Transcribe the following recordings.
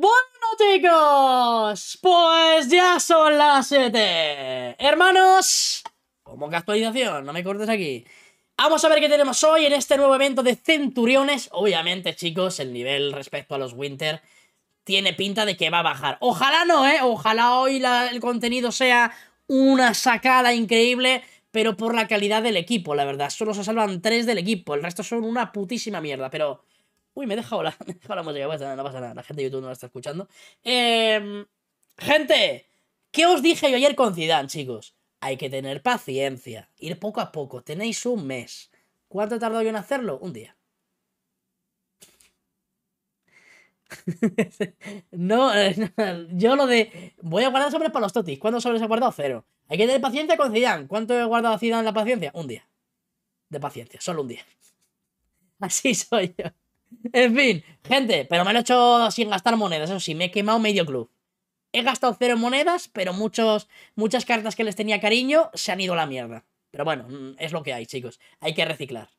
Bueno chicos, pues ya son las 7 Hermanos, como que actualización, no me cortes aquí Vamos a ver qué tenemos hoy en este nuevo evento de Centuriones Obviamente chicos, el nivel respecto a los Winter tiene pinta de que va a bajar Ojalá no, eh, ojalá hoy el contenido sea una sacada increíble Pero por la calidad del equipo, la verdad, solo se salvan 3 del equipo El resto son una putísima mierda, pero... Uy, me he dejado la, la música, no pasa, nada, la gente de YouTube no la está escuchando. Em, gente, ¿qué os dije yo ayer con Zidane, chicos? Hay que tener paciencia, ir poco a poco, tenéis un mes. ¿Cuánto he tardado yo en hacerlo? Un día. no, yo lo de. Voy a guardar sobres para los totis. ¿Cuántos sobres he guardado? Cero. Hay que tener paciencia con Zidane. ¿Cuánto he guardado a Zidane la paciencia? Un día. De paciencia, solo un día. Así soy yo. En fin, gente, pero me lo he hecho sin gastar monedas, eso sí, me he quemado medio club. He gastado cero monedas, pero muchos, muchas cartas que les tenía cariño se han ido a la mierda. Pero bueno, mm, es lo que hay, chicos. Hay que reciclar.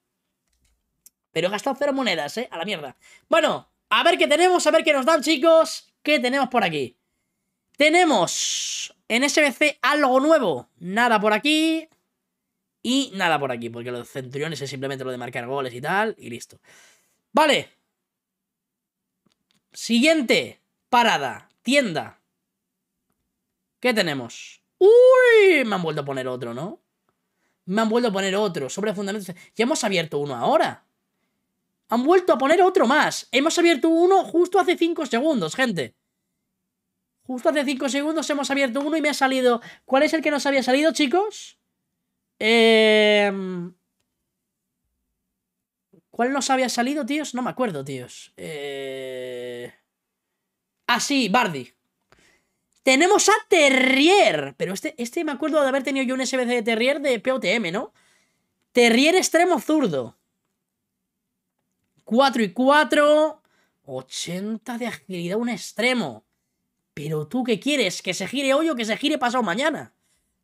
Pero he gastado cero monedas, ¿eh? A la mierda. Bueno, a ver qué tenemos, a ver qué nos dan, chicos. ¿Qué tenemos por aquí? Tenemos en SBC algo nuevo. Nada por aquí. Y nada por aquí, porque los centuriones es simplemente lo de marcar goles y tal, y listo. Vale. Siguiente parada, tienda. ¿Qué tenemos? ¡Uy! Me han vuelto a poner otro, ¿no? Me han vuelto a poner otro sobre fundamentos. Ya hemos abierto uno ahora. Han vuelto a poner otro más. Hemos abierto uno justo hace 5 segundos, gente. Justo hace 5 segundos hemos abierto uno y me ha salido... ¿Cuál es el que nos había salido, chicos? Eh... ¿Cuál nos había salido, tíos? No me acuerdo, tíos. Eh... Ah, sí, Bardi. Tenemos a Terrier. Pero este, este me acuerdo de haber tenido yo un SBC de Terrier de POTM, ¿no? Terrier extremo zurdo. 4 y 4. 80 de agilidad, un extremo. Pero tú qué quieres, que se gire hoy o que se gire pasado mañana.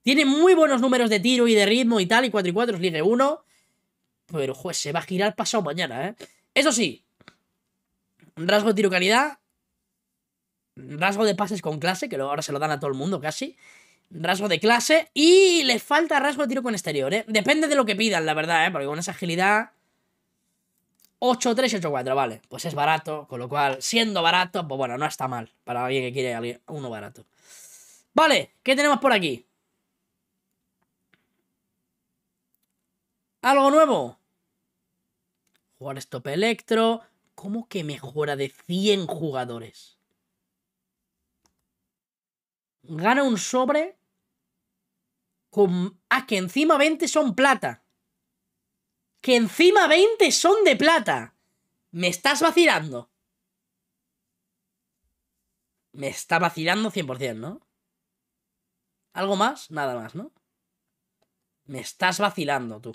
Tiene muy buenos números de tiro y de ritmo y tal, y 4 y 4 es Ligue 1. Pero, juez se va a girar pasado mañana, ¿eh? Eso sí, rasgo de tiro calidad, rasgo de pases con clase, que ahora se lo dan a todo el mundo casi, rasgo de clase y le falta rasgo de tiro con exterior, ¿eh? Depende de lo que pidan, la verdad, ¿eh? Porque con esa agilidad... 8-3, 8-4, vale. Pues es barato, con lo cual, siendo barato, pues bueno, no está mal. Para alguien que quiere uno barato. Vale, ¿qué tenemos por aquí? algo nuevo. Jugar Stop Electro, ¿cómo que mejora de 100 jugadores? Gana un sobre con... Ah, que encima 20 son plata. Que encima 20 son de plata. Me estás vacilando. Me está vacilando 100%, ¿no? ¿Algo más? Nada más, ¿no? Me estás vacilando, tú.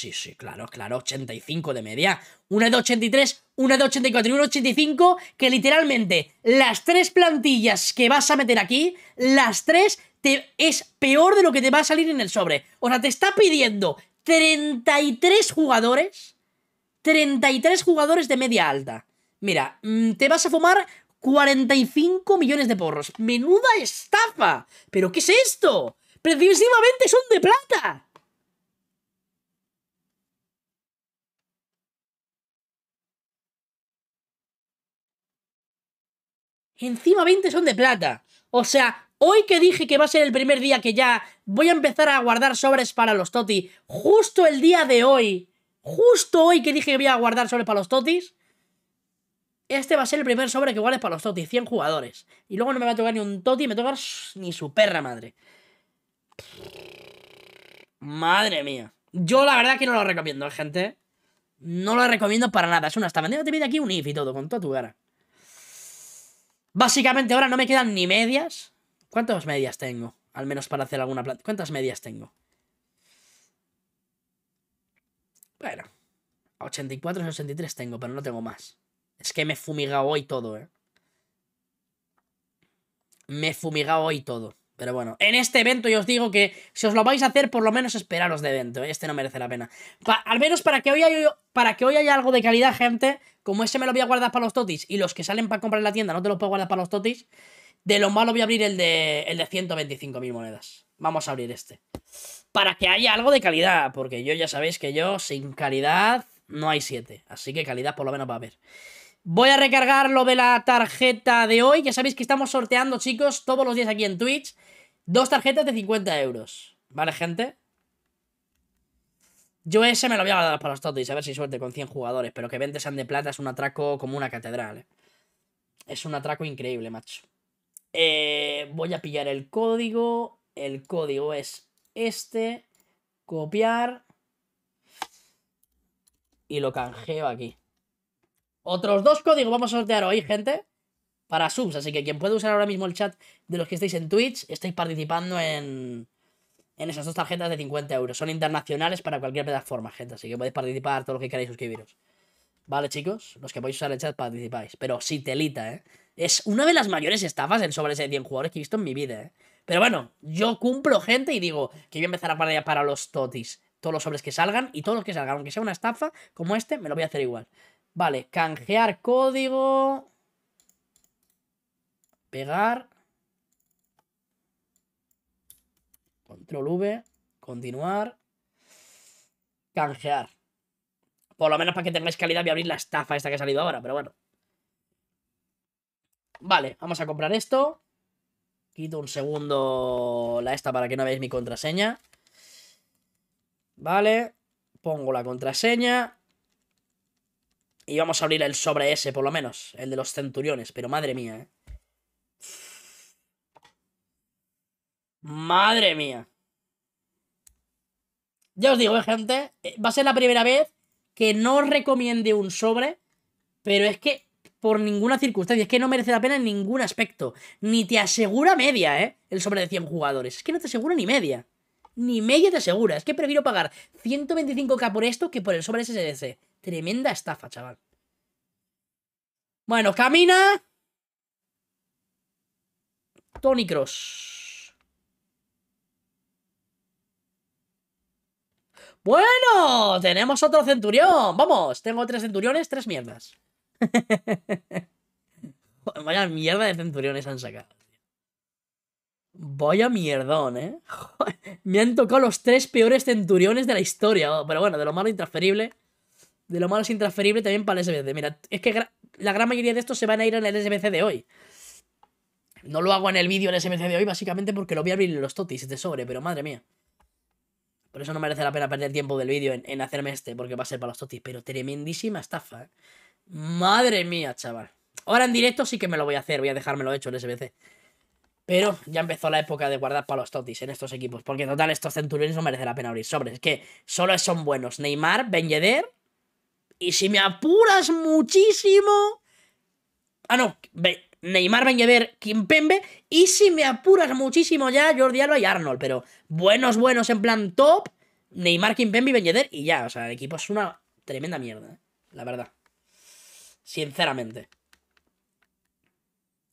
Sí, sí, claro, claro, 85 de media. Una de 83, una de 84 y una de 85, que literalmente las tres plantillas que vas a meter aquí, las tres te, es peor de lo que te va a salir en el sobre. O sea, te está pidiendo 33 jugadores, 33 jugadores de media alta. Mira, mm, te vas a fumar 45 millones de porros. ¡Menuda estafa! ¿Pero qué es esto? ¡Precisivamente son de plata! Encima 20 son de plata. O sea, hoy que dije que va a ser el primer día que ya voy a empezar a guardar sobres para los totis, justo el día de hoy, justo hoy que dije que voy a guardar sobres para los totis, este va a ser el primer sobre que guardes para los totis, 100 jugadores. Y luego no me va a tocar ni un toti, me toca ni su perra madre. Madre mía. Yo la verdad que no lo recomiendo, gente. No lo recomiendo para nada. Es una estafa. Te pide aquí un if y todo, con toda tu cara. Básicamente ahora no me quedan ni medias. ¿Cuántas medias tengo? Al menos para hacer alguna planta. ¿Cuántas medias tengo? Bueno. 84 y 83 tengo, pero no tengo más. Es que me he fumigado hoy todo, ¿eh? Me he fumigado hoy todo. Pero bueno, en este evento yo os digo que si os lo vais a hacer, por lo menos esperaros de evento. ¿eh? Este no merece la pena. al menos para que, hoy haya, para que hoy haya algo de calidad, gente, como ese me lo voy a guardar para los totis y los que salen para comprar en la tienda no te lo puedo guardar para los totis, de lo malo voy a abrir el de, el de 125.000 monedas. Vamos a abrir este. Para que haya algo de calidad, porque yo ya sabéis que yo sin calidad no hay 7. Así que calidad por lo menos va a haber. Voy a recargar lo de la tarjeta de hoy. Ya sabéis que estamos sorteando, chicos, todos los días aquí en Twitch. Dos tarjetas de 50 euros. ¿Vale, gente? Yo ese me lo voy a dar para los totis, a ver si suerte con 100 jugadores. Pero que 20 sean de plata es un atraco como una catedral. ¿eh? Es un atraco increíble, macho. Eh, voy a pillar el código. El código es este. Copiar. Y lo canjeo aquí. Otros dos códigos vamos a sortear hoy, gente para subs. Así que quien puede usar ahora mismo el chat de los que estáis en Twitch, estáis participando en, en esas dos tarjetas de 50 euros. Son internacionales para cualquier plataforma, gente. Así que podéis participar todos los que queráis suscribiros. Vale, chicos, los que podéis usar el chat participáis. Pero sí, telita, ¿eh? Es una de las mayores estafas en sobres de 100 jugadores que he visto en mi vida, ¿eh? Pero bueno, yo cumplo gente y digo que voy a empezar a ya para los totis. Todos los sobres que salgan y todos los que salgan, aunque sea una estafa como este, me lo voy a hacer igual. Vale, canjear código pegar, control V, continuar, canjear. Por lo menos para que tengáis calidad voy a abrir la estafa esta que ha salido ahora, pero bueno. Vale, vamos a comprar esto. Quito un segundo la esta para que no veáis mi contraseña. Vale, pongo la contraseña. Y vamos a abrir el sobre ese, por lo menos. El de los centuriones, pero madre mía, ¿eh? Madre mía. Ya os digo, eh, gente, eh, va a ser la primera vez que no recomiende un sobre, pero es que por ninguna circunstancia, es que no merece la pena en ningún aspecto. Ni te asegura media, ¿eh? El sobre de 100 jugadores. Es que no te asegura ni media. Ni media te asegura. Es que prefiero pagar 125k por esto que por el sobre SSDC. Tremenda estafa, chaval. Bueno, camina. Tony Cross. Bueno, tenemos otro centurión. Vamos, tengo tres centuriones, tres mierdas. vaya mierda de centuriones han sacado. Vaya mierdón, ¿eh? me han tocado los tres peores centuriones de la historia. Oh, pero bueno, de lo malo intransferible. De lo malo es intransferible también para el SBC. Mira, es que la gran mayoría de estos se van a ir en el SBC de hoy. No lo hago en el vídeo del el SBC de hoy, básicamente porque lo voy a abrir en los totis de sobre, pero madre mía. Por eso no merece la pena perder tiempo del vídeo en, hacerme este, porque va a ser para los totis. Pero tremendísima estafa, ¿eh? Madre mía, chaval. Ahora en directo sí que me lo voy a hacer, voy a dejármelo hecho en SBC. Pero ya empezó la época de guardar para los totis en estos equipos. Porque en total estos centuriones no merece la pena abrir sobres. Es que solo son buenos Neymar, Ben Y si me apuras muchísimo... Ah, no. ve Neymar, kim Kimpembe. Y si me apuras muchísimo ya, Jordi Alba y Arnold. Pero buenos, buenos en plan top. Neymar, Kimpembe y Y ya, o sea, el equipo es una tremenda mierda. ¿eh? La verdad. Sinceramente.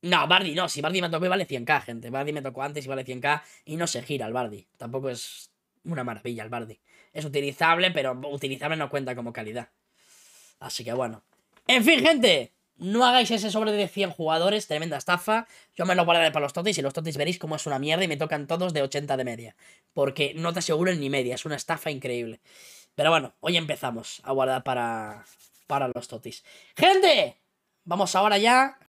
No, Bardi no. Si Bardi me tocó, vale 100k, gente. Bardi me tocó antes y vale 100k. Y no se gira el Bardi. Tampoco es una maravilla el Bardi. Es utilizable, pero utilizable no cuenta como calidad. Así que bueno. En fin, gente. No hagáis ese sobre de 100 jugadores, tremenda estafa. Yo me lo guardaré para los totis y los totis veréis cómo es una mierda y me tocan todos de 80 de media. Porque no te aseguren ni media, es una estafa increíble. Pero bueno, hoy empezamos a guardar para, para los totis. ¡Gente! Vamos ahora ya